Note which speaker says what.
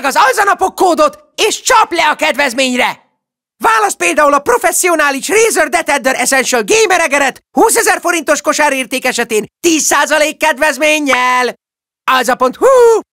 Speaker 1: meg az alzanapok kódot, és csap le a kedvezményre! Válasz például a professzionális Razer Detender Essential Gamer egeret 20 ezer forintos kosárérték esetén 10% kedvezménnyel! Alza.hu